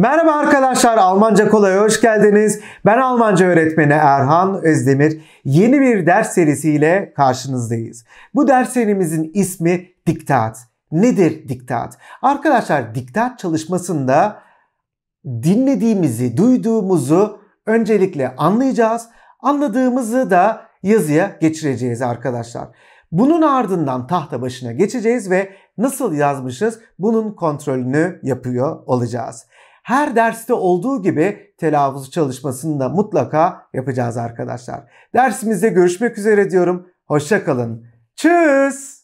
Merhaba arkadaşlar, Almanca Kolay'a hoş geldiniz. Ben Almanca öğretmeni Erhan Özdemir. Yeni bir ders serisiyle karşınızdayız. Bu ders serimizin ismi diktat. Nedir diktat? Arkadaşlar diktat çalışmasında dinlediğimizi, duyduğumuzu öncelikle anlayacağız. Anladığımızı da yazıya geçireceğiz arkadaşlar. Bunun ardından tahta başına geçeceğiz ve nasıl yazmışız bunun kontrolünü yapıyor olacağız. Her derste olduğu gibi telaffuz çalışmasını da mutlaka yapacağız arkadaşlar. Dersimizde görüşmek üzere diyorum. Hoşçakalın. Tschüss.